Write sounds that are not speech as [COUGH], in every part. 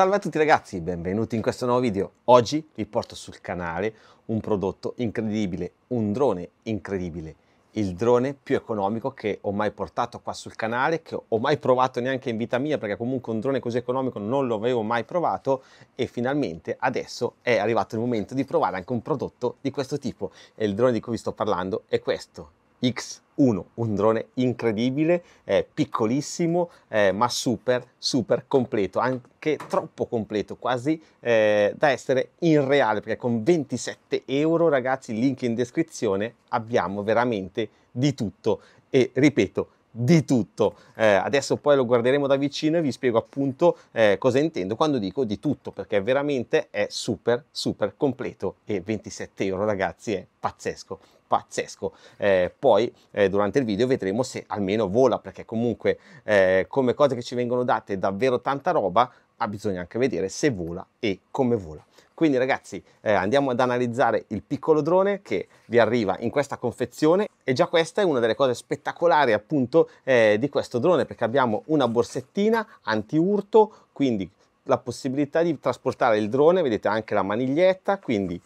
Salve a tutti ragazzi, benvenuti in questo nuovo video. Oggi vi porto sul canale un prodotto incredibile, un drone incredibile, il drone più economico che ho mai portato qua sul canale, che ho mai provato neanche in vita mia perché comunque un drone così economico non lo avevo mai provato e finalmente adesso è arrivato il momento di provare anche un prodotto di questo tipo e il drone di cui vi sto parlando è questo, X1, un drone incredibile, eh, piccolissimo, eh, ma super, super completo, anche troppo completo, quasi eh, da essere irreale, perché con 27 euro, ragazzi, link in descrizione, abbiamo veramente di tutto. E ripeto, di tutto. Eh, adesso poi lo guarderemo da vicino e vi spiego appunto eh, cosa intendo quando dico di tutto, perché veramente è super, super completo e 27 euro ragazzi è pazzesco. Pazzesco. Eh, poi eh, durante il video vedremo se almeno vola, perché comunque eh, come cose che ci vengono date davvero tanta roba, ah, bisogna anche vedere se vola e come vola. Quindi ragazzi eh, andiamo ad analizzare il piccolo drone che vi arriva in questa confezione e già questa è una delle cose spettacolari appunto eh, di questo drone perché abbiamo una borsettina antiurto, quindi la possibilità di trasportare il drone, vedete anche la maniglietta, quindi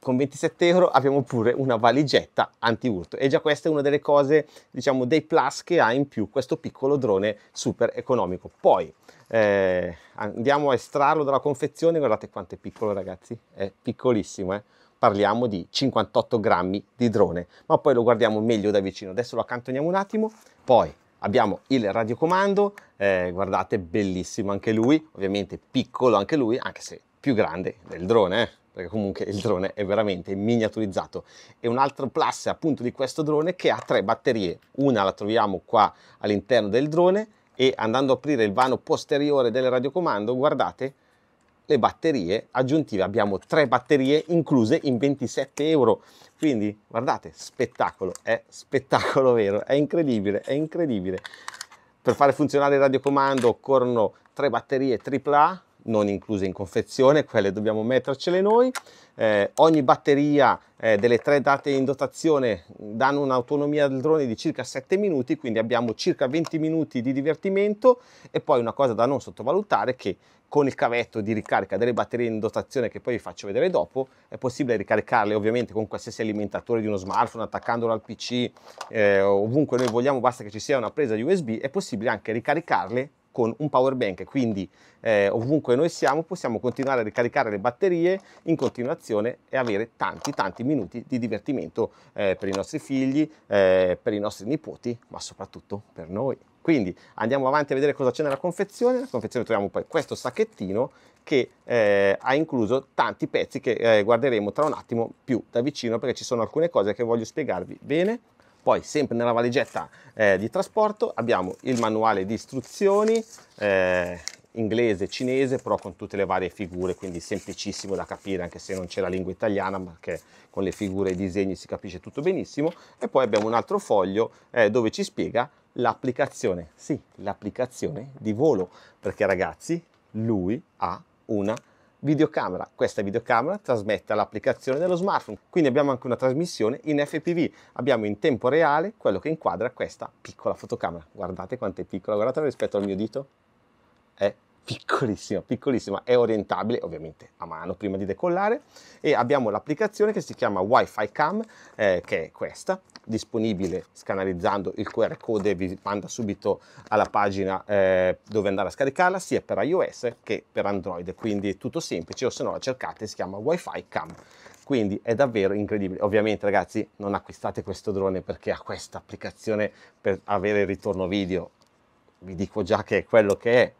con 27 euro abbiamo pure una valigetta antiurto e già questa è una delle cose diciamo dei plus che ha in più questo piccolo drone super economico poi eh, andiamo a estrarlo dalla confezione, guardate quanto è piccolo ragazzi, è piccolissimo, eh? parliamo di 58 grammi di drone, ma poi lo guardiamo meglio da vicino, adesso lo accantoniamo un attimo, poi abbiamo il radiocomando, eh, guardate bellissimo anche lui, ovviamente piccolo anche lui, anche se più grande del drone, eh? perché comunque il drone è veramente miniaturizzato. E un altro plus appunto di questo drone che ha tre batterie, una la troviamo qua all'interno del drone, e andando a aprire il vano posteriore del radiocomando, guardate le batterie aggiuntive. Abbiamo tre batterie incluse in 27 euro. Quindi guardate, spettacolo, è spettacolo vero, è incredibile, è incredibile. Per fare funzionare il radiocomando occorrono tre batterie AAA non incluse in confezione, quelle dobbiamo mettercele noi. Eh, ogni batteria eh, delle tre date in dotazione danno un'autonomia del drone di circa 7 minuti, quindi abbiamo circa 20 minuti di divertimento e poi una cosa da non sottovalutare che con il cavetto di ricarica delle batterie in dotazione che poi vi faccio vedere dopo è possibile ricaricarle ovviamente con qualsiasi alimentatore di uno smartphone attaccandolo al pc eh, ovunque noi vogliamo basta che ci sia una presa di USB è possibile anche ricaricarle con un power bank, quindi eh, ovunque noi siamo possiamo continuare a ricaricare le batterie in continuazione e avere tanti tanti minuti di divertimento eh, per i nostri figli, eh, per i nostri nipoti, ma soprattutto per noi. Quindi andiamo avanti a vedere cosa c'è nella confezione, nella confezione troviamo poi questo sacchettino che eh, ha incluso tanti pezzi che eh, guarderemo tra un attimo più da vicino perché ci sono alcune cose che voglio spiegarvi bene poi sempre nella valigetta eh, di trasporto abbiamo il manuale di istruzioni eh, inglese, cinese, però con tutte le varie figure, quindi semplicissimo da capire anche se non c'è la lingua italiana, ma che con le figure e i disegni si capisce tutto benissimo. E poi abbiamo un altro foglio eh, dove ci spiega l'applicazione, sì, l'applicazione di volo, perché ragazzi, lui ha una videocamera. Questa videocamera trasmette all'applicazione dello smartphone, quindi abbiamo anche una trasmissione in FPV. Abbiamo in tempo reale quello che inquadra questa piccola fotocamera. Guardate quanto è piccola, guardate rispetto al mio dito. È piccolissima, piccolissima, è orientabile ovviamente a mano prima di decollare e abbiamo l'applicazione che si chiama Wi-Fi Cam, eh, che è questa, disponibile scanalizzando il QR code vi manda subito alla pagina eh, dove andare a scaricarla sia per iOS che per Android, quindi è tutto semplice o se no la cercate si chiama Wi-Fi Cam quindi è davvero incredibile. Ovviamente ragazzi non acquistate questo drone perché ha questa applicazione per avere il ritorno video, vi dico già che è quello che è,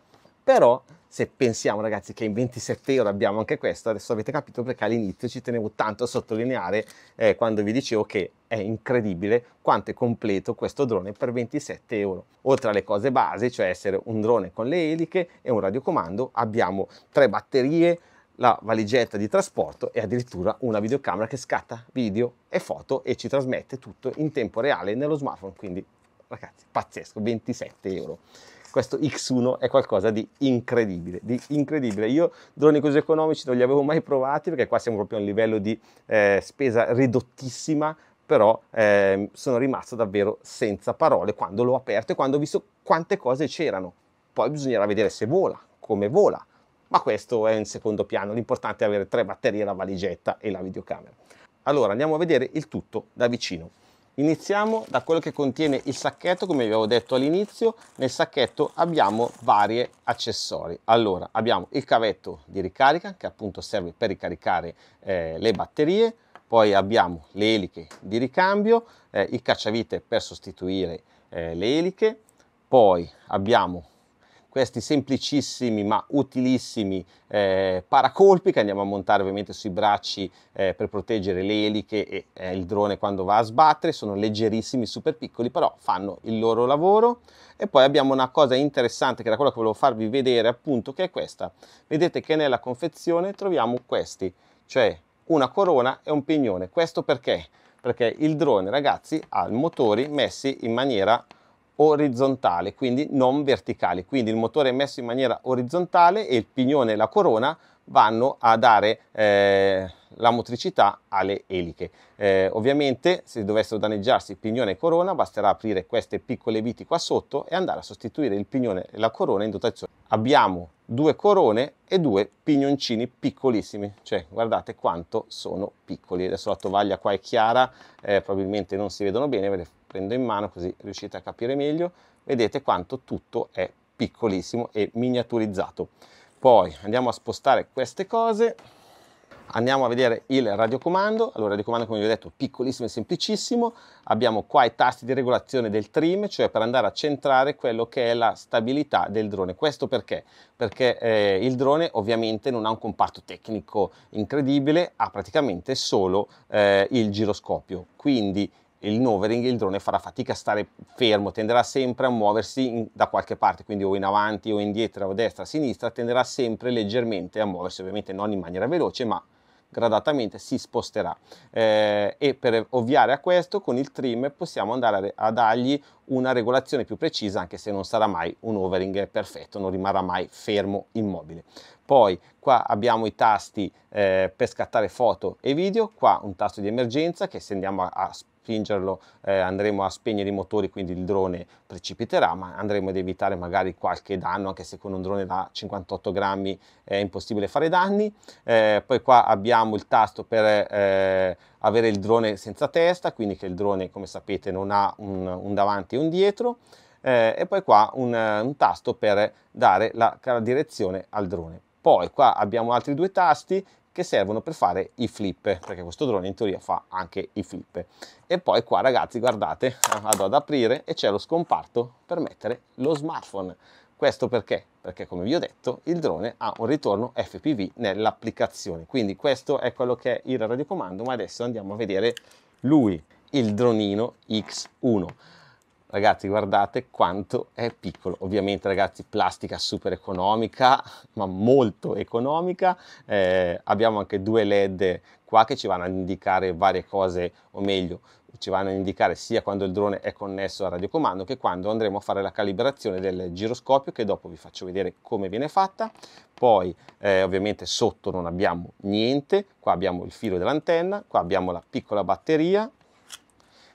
però se pensiamo ragazzi che in 27 euro abbiamo anche questo, adesso avete capito perché all'inizio ci tenevo tanto a sottolineare eh, quando vi dicevo che è incredibile quanto è completo questo drone per 27 euro. Oltre alle cose base, cioè essere un drone con le eliche e un radiocomando, abbiamo tre batterie, la valigetta di trasporto e addirittura una videocamera che scatta video e foto e ci trasmette tutto in tempo reale nello smartphone, quindi ragazzi pazzesco, 27 euro questo X1 è qualcosa di incredibile, di incredibile. Io droni così economici non li avevo mai provati perché qua siamo proprio a un livello di eh, spesa ridottissima, però eh, sono rimasto davvero senza parole quando l'ho aperto e quando ho visto quante cose c'erano. Poi bisognerà vedere se vola, come vola, ma questo è in secondo piano, l'importante è avere tre batterie, la valigetta e la videocamera. Allora andiamo a vedere il tutto da vicino. Iniziamo da quello che contiene il sacchetto, come vi avevo detto all'inizio, nel sacchetto abbiamo vari accessori. Allora, abbiamo il cavetto di ricarica che appunto serve per ricaricare eh, le batterie, poi abbiamo le eliche di ricambio, eh, il cacciavite per sostituire eh, le eliche, poi abbiamo questi semplicissimi ma utilissimi eh, paracolpi che andiamo a montare ovviamente sui bracci eh, per proteggere le eliche e eh, il drone quando va a sbattere, sono leggerissimi, super piccoli, però fanno il loro lavoro. E poi abbiamo una cosa interessante che era quella che volevo farvi vedere appunto, che è questa. Vedete che nella confezione troviamo questi, cioè una corona e un pignone. Questo perché? Perché il drone, ragazzi, ha i motori messi in maniera orizzontale, quindi non verticali. Quindi il motore è messo in maniera orizzontale e il pignone e la corona vanno a dare eh, la motricità alle eliche. Eh, ovviamente se dovessero danneggiarsi pignone e corona basterà aprire queste piccole viti qua sotto e andare a sostituire il pignone e la corona in dotazione. Abbiamo due corone e due pignoncini piccolissimi, cioè guardate quanto sono piccoli. Adesso la tovaglia qua è chiara, eh, probabilmente non si vedono bene, prendo in mano così riuscite a capire meglio, vedete quanto tutto è piccolissimo e miniaturizzato. Poi andiamo a spostare queste cose, andiamo a vedere il radiocomando, allora il radiocomando come vi ho detto piccolissimo e semplicissimo, abbiamo qua i tasti di regolazione del trim, cioè per andare a centrare quello che è la stabilità del drone, questo perché? Perché eh, il drone ovviamente non ha un comparto tecnico incredibile, ha praticamente solo eh, il giroscopio, quindi il novering il drone farà fatica a stare fermo, tenderà sempre a muoversi in, da qualche parte, quindi o in avanti o indietro, o a destra, a sinistra, tenderà sempre leggermente a muoversi, ovviamente non in maniera veloce, ma gradatamente si sposterà eh, e per ovviare a questo con il trim possiamo andare a, a, dargli una regolazione più precisa anche se non sarà mai un overing perfetto non rimarrà mai fermo immobile poi qua abbiamo i tasti eh, per scattare foto e video qua un tasto di emergenza che se andiamo a, a spingerlo eh, andremo a spegnere i motori quindi il drone precipiterà ma andremo ad evitare magari qualche danno anche se con un drone da 58 grammi è impossibile fare danni eh, poi qua abbiamo il tasto per eh, avere il drone senza testa quindi che il drone come sapete non ha un, un davanti e un dietro eh, e poi qua un, un tasto per dare la direzione al drone poi qua abbiamo altri due tasti che servono per fare i flip, perché questo drone in teoria fa anche i flip. E poi qua ragazzi guardate, vado ad aprire e c'è lo scomparto per mettere lo smartphone. Questo perché? Perché come vi ho detto il drone ha un ritorno FPV nell'applicazione, quindi questo è quello che è il radiocomando, ma adesso andiamo a vedere lui, il dronino X1. Ragazzi, guardate quanto è piccolo. Ovviamente, ragazzi, plastica super economica, ma molto economica. Eh, abbiamo anche due LED qua che ci vanno a indicare varie cose, o meglio, ci vanno a indicare sia quando il drone è connesso al radiocomando che quando andremo a fare la calibrazione del giroscopio che dopo vi faccio vedere come viene fatta. Poi eh, ovviamente sotto non abbiamo niente, qua abbiamo il filo dell'antenna, qua abbiamo la piccola batteria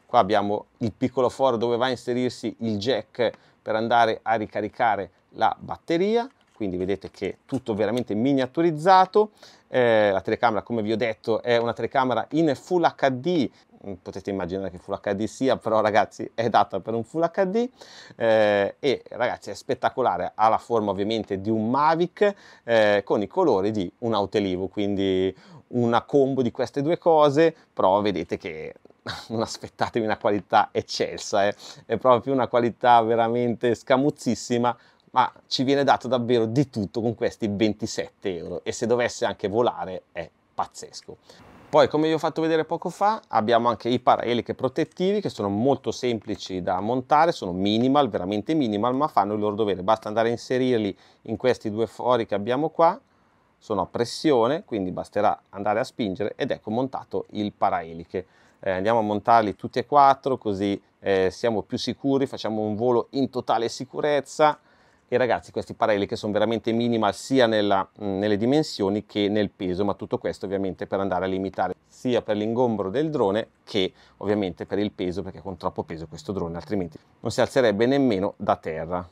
Qua abbiamo il piccolo foro dove va a inserirsi il jack per andare a ricaricare la batteria quindi vedete che è tutto veramente miniaturizzato eh, la telecamera come vi ho detto è una telecamera in full hd mm, potete immaginare che full hd sia però ragazzi è data per un full hd eh, e ragazzi è spettacolare ha la forma ovviamente di un mavic eh, con i colori di un autelivo quindi una combo di queste due cose però vedete che [LAUGHS] non aspettatevi una qualità eccelsa, eh. è proprio una qualità veramente scamuzzissima, ma ci viene dato davvero di tutto con questi 27 euro e se dovesse anche volare è pazzesco. Poi come vi ho fatto vedere poco fa abbiamo anche i paraeliche protettivi che sono molto semplici da montare, sono minimal, veramente minimal, ma fanno il loro dovere, basta andare a inserirli in questi due fori che abbiamo qua sono a pressione, quindi basterà andare a spingere ed ecco montato il paraeliche. Eh, andiamo a montarli tutti e quattro così eh, siamo più sicuri, facciamo un volo in totale sicurezza e ragazzi questi paraeliche sono veramente minimal sia nella, mh, nelle dimensioni che nel peso, ma tutto questo ovviamente per andare a limitare sia per l'ingombro del drone che ovviamente per il peso perché con troppo peso questo drone altrimenti non si alzerebbe nemmeno da terra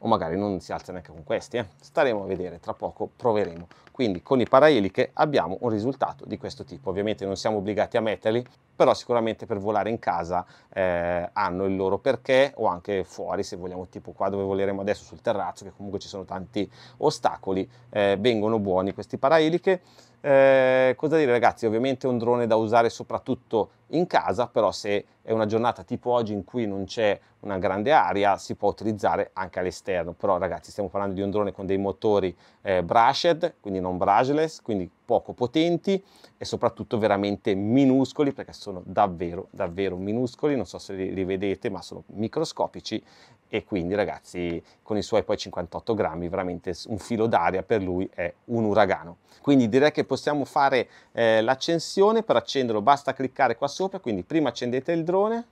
o magari non si alza neanche con questi, eh. staremo a vedere, tra poco proveremo quindi con i paraeliche abbiamo un risultato di questo tipo. Ovviamente non siamo obbligati a metterli, però sicuramente per volare in casa eh, hanno il loro perché o anche fuori, se vogliamo, tipo qua dove voleremo adesso sul terrazzo, che comunque ci sono tanti ostacoli, eh, vengono buoni questi paraeliche. Eh, cosa dire ragazzi, ovviamente è un drone da usare soprattutto in casa, però se è una giornata tipo oggi in cui non c'è una grande aria, si può utilizzare anche all'esterno. Però ragazzi, stiamo parlando di un drone con dei motori eh, brushed, quindi non non brushless, quindi poco potenti e soprattutto veramente minuscoli perché sono davvero davvero minuscoli, non so se li, li vedete ma sono microscopici e quindi ragazzi con i suoi poi 58 grammi veramente un filo d'aria per lui è un uragano. Quindi direi che possiamo fare eh, l'accensione, per accenderlo basta cliccare qua sopra, quindi prima accendete il drone,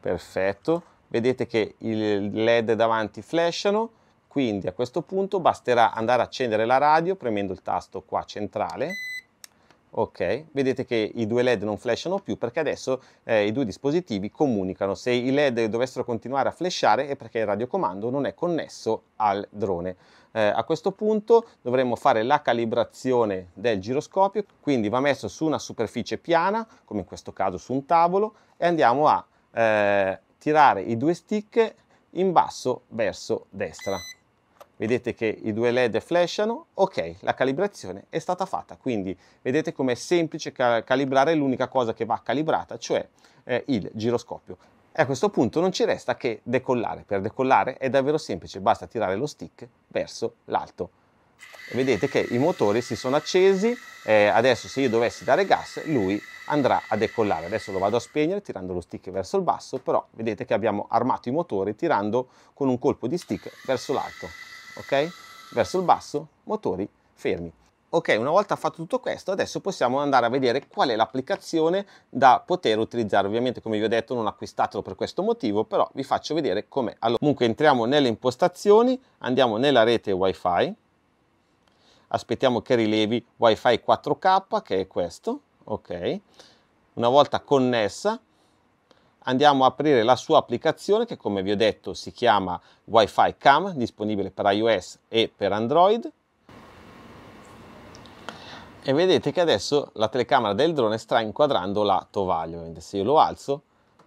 perfetto, vedete che i led davanti flashano, quindi a questo punto basterà andare a accendere la radio premendo il tasto qua centrale. Ok, vedete che i due LED non flashano più perché adesso eh, i due dispositivi comunicano. Se i LED dovessero continuare a flashare è perché il radiocomando non è connesso al drone. Eh, a questo punto dovremmo fare la calibrazione del giroscopio, quindi va messo su una superficie piana, come in questo caso su un tavolo, e andiamo a eh, tirare i due stick in basso verso destra vedete che i due led flashano, ok, la calibrazione è stata fatta, quindi vedete com'è semplice calibrare l'unica cosa che va calibrata, cioè eh, il giroscopio. E a questo punto non ci resta che decollare, per decollare è davvero semplice, basta tirare lo stick verso l'alto. Vedete che i motori si sono accesi, eh, adesso se io dovessi dare gas lui andrà a decollare. Adesso lo vado a spegnere tirando lo stick verso il basso, però vedete che abbiamo armato i motori tirando con un colpo di stick verso l'alto ok? Verso il basso, motori fermi. Ok, una volta fatto tutto questo, adesso possiamo andare a vedere qual è l'applicazione da poter utilizzare. Ovviamente, come vi ho detto, non acquistatelo per questo motivo, però vi faccio vedere com'è. Allora, comunque entriamo nelle impostazioni, andiamo nella rete Wi-Fi, aspettiamo che rilevi Wi-Fi 4K, che è questo, ok? Una volta connessa, andiamo a aprire la sua applicazione che come vi ho detto si chiama Wi-Fi Cam, disponibile per iOS e per Android. E vedete che adesso la telecamera del drone sta inquadrando la tovaglia, se io lo alzo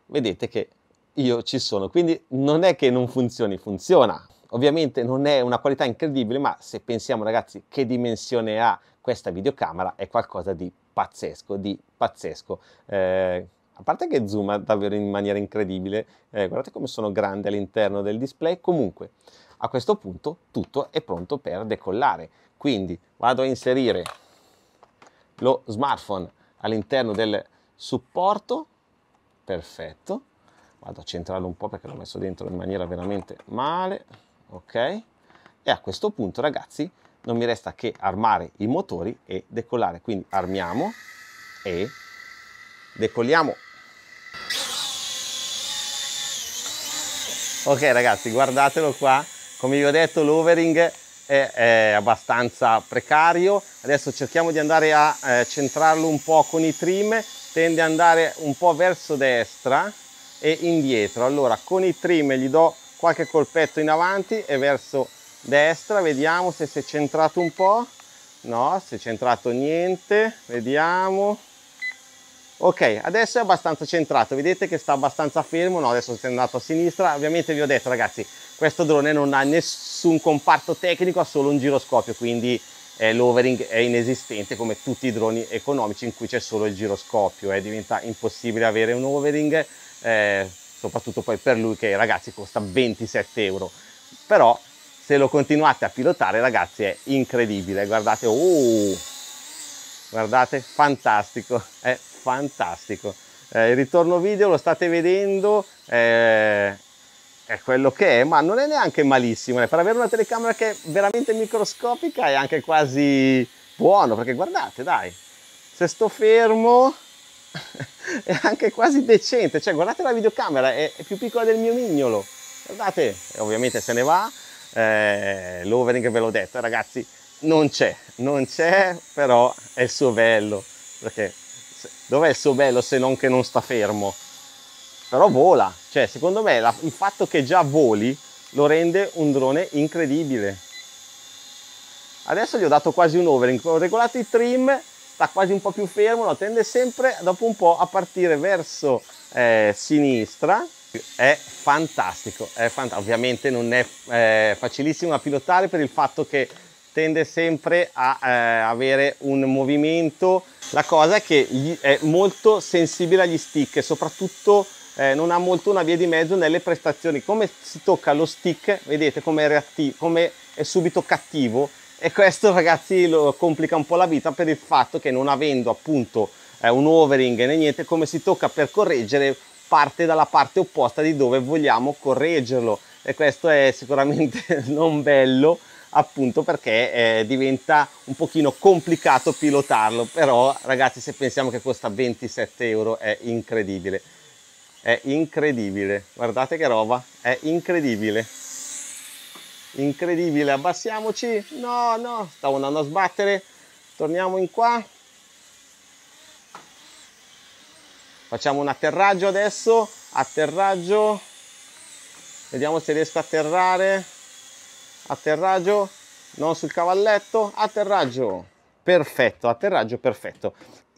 vedete che io ci sono, quindi non è che non funzioni, funziona. Ovviamente non è una qualità incredibile, ma se pensiamo ragazzi che dimensione ha questa videocamera è qualcosa di pazzesco, di pazzesco. Eh, a parte che zooma davvero in maniera incredibile, eh, guardate come sono grande all'interno del display, comunque a questo punto tutto è pronto per decollare. Quindi vado a inserire lo smartphone all'interno del supporto, perfetto, vado a centrarlo un po' perché l'ho messo dentro in maniera veramente male, ok? E a questo punto ragazzi non mi resta che armare i motori e decollare, quindi armiamo e decolliamo ok ragazzi guardatelo qua come vi ho detto l'overing è, è, abbastanza precario adesso cerchiamo di andare a eh, centrarlo un po' con i trim tende ad andare un po' verso destra e indietro allora con i trim gli do qualche colpetto in avanti e verso destra vediamo se si è centrato un po' no si è centrato niente vediamo ok adesso è abbastanza centrato vedete che sta abbastanza fermo no adesso è andato a sinistra ovviamente vi ho detto ragazzi questo drone non ha nessun comparto tecnico ha solo un giroscopio quindi eh, l'overing è inesistente come tutti i droni economici in cui c'è solo il giroscopio eh, diventa impossibile avere un overing eh, soprattutto poi per lui che ragazzi costa 27 euro però se lo continuate a pilotare ragazzi è incredibile guardate oh, guardate fantastico eh, fantastico eh, il ritorno video lo state vedendo eh, è quello che è ma non è neanche malissimo eh. per avere una telecamera che è veramente microscopica è anche quasi buono perché guardate dai se sto fermo [LAUGHS] è anche quasi decente cioè guardate la videocamera è, è più piccola del mio mignolo guardate ovviamente se ne va eh, l'overing ve l'ho detto ragazzi non c'è non c'è però è il suo bello perché dov'è il suo bello se non che non sta fermo? Però vola, cioè secondo me la, il fatto che già voli lo rende un drone incredibile. Adesso gli ho dato quasi un overing, ho regolato i trim, sta quasi un po' più fermo, lo tende sempre dopo un po' a partire verso eh, sinistra, è fantastico, è fant- ovviamente non è eh, facilissimo da pilotare per il fatto che tende sempre a eh, avere un movimento. La cosa è che è molto sensibile agli stick e soprattutto eh, non ha molto una via di mezzo nelle prestazioni. Come si tocca lo stick, vedete come è, come è subito cattivo e questo ragazzi lo complica un po' la vita per il fatto che non avendo appunto eh, un overing né niente, come si tocca per correggere parte dalla parte opposta di dove vogliamo correggerlo e questo è sicuramente [LAUGHS] non bello appunto perché eh, diventa un pochino complicato pilotarlo, però ragazzi se pensiamo che costa 27 euro è incredibile, è incredibile, guardate che roba, è incredibile, incredibile, abbassiamoci, no no, stavo andando a sbattere, torniamo in qua, facciamo un atterraggio adesso, atterraggio, vediamo se riesco a atterrare, atterraggio, non sul cavalletto, atterraggio, perfetto, atterraggio perfetto.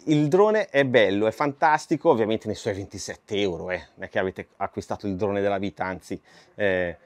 Il drone è bello, è fantastico, ovviamente nei suoi 27 euro, eh. non è che avete acquistato il drone della vita, anzi... Eh,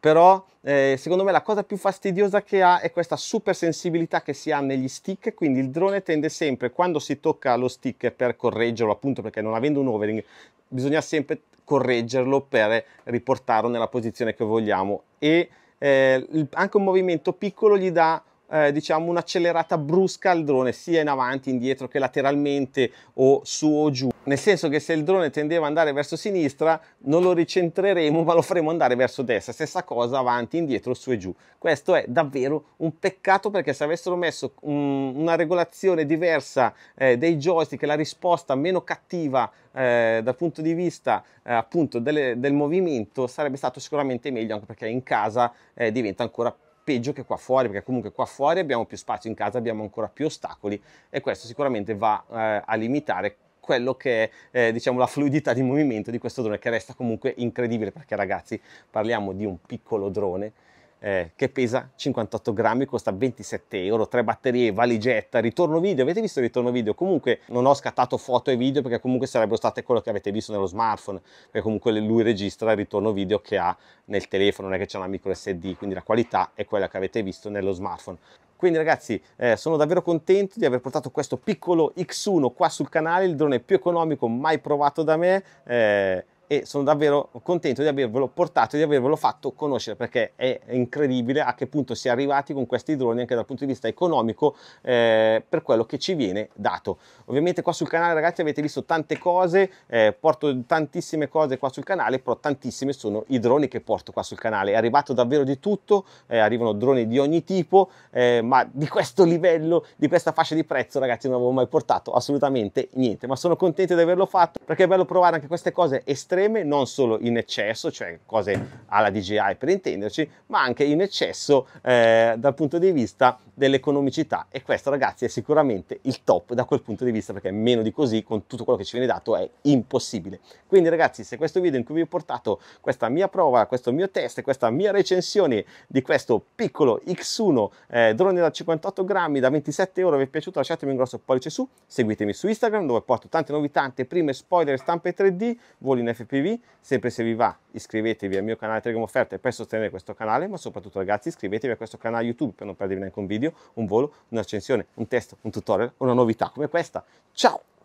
però eh, secondo me la cosa più fastidiosa che ha è questa super sensibilità che si ha negli stick, quindi il drone tende sempre, quando si tocca lo stick per correggerlo, appunto perché non avendo un overing, bisogna sempre correggerlo per riportarlo nella posizione che vogliamo e eh, anche un movimento piccolo gli dà eh, diciamo un'accelerata brusca al drone sia in avanti, indietro che lateralmente o su o giù. Nel senso che se il drone tendeva ad andare verso sinistra non lo ricentreremo [LAUGHS] ma lo faremo andare verso destra, stessa cosa avanti, indietro, su e giù. Questo è davvero un peccato perché se avessero messo um, una regolazione diversa eh, dei joystick, la risposta meno cattiva eh, dal punto di vista eh, appunto delle, del movimento sarebbe stato sicuramente meglio anche perché in casa eh, diventa ancora più peggio che qua fuori, perché comunque qua fuori abbiamo più spazio, in casa abbiamo ancora più ostacoli e questo sicuramente va eh, a limitare quello che è eh, diciamo la fluidità di movimento di questo drone che resta comunque incredibile perché ragazzi parliamo di un piccolo drone eh, che pesa 58 grammi, costa 27 euro, tre batterie, valigetta, ritorno video, avete visto il ritorno video? Comunque non ho scattato foto e video perché comunque sarebbero state quello che avete visto nello smartphone, perché comunque lui registra il ritorno video che ha nel telefono, non è che c'è una micro SD, quindi la qualità è quella che avete visto nello smartphone. Quindi ragazzi eh, sono davvero contento di aver portato questo piccolo X1 qua sul canale, il drone più economico mai provato da me. Eh, e sono davvero contento di avervelo portato e di avervelo fatto conoscere perché è incredibile a che punto si è arrivati con questi droni anche dal punto di vista economico eh, per quello che ci viene dato ovviamente qua sul canale ragazzi avete visto tante cose eh, porto tantissime cose qua sul canale però tantissime sono i droni che porto qua sul canale è arrivato davvero di tutto eh, arrivano droni di ogni tipo eh, ma di questo livello di questa fascia di prezzo ragazzi non avevo mai portato assolutamente niente ma sono contento di averlo fatto perché è bello provare anche queste cose estreme creme non solo in eccesso, cioè cose alla DJI per intenderci, ma anche in eccesso eh, dal punto di vista dell'economicità e questo ragazzi è sicuramente il top da quel punto di vista perché meno di così con tutto quello che ci viene dato è impossibile. Quindi ragazzi se questo video in cui vi ho portato questa mia prova, questo mio test, questa mia recensione di questo piccolo X1 eh, drone da 58 grammi da 27 euro vi è piaciuto lasciatemi un grosso pollice su, seguitemi su Instagram dove porto tante novità, tante prime spoiler, stampe 3D, voli in FP PV, sempre se vi va iscrivetevi al mio canale Telegram Offerte per sostenere questo canale, ma soprattutto ragazzi iscrivetevi a questo canale YouTube per non perdervi neanche un video, un volo, un'accensione, un testo, un tutorial, o una novità come questa. Ciao!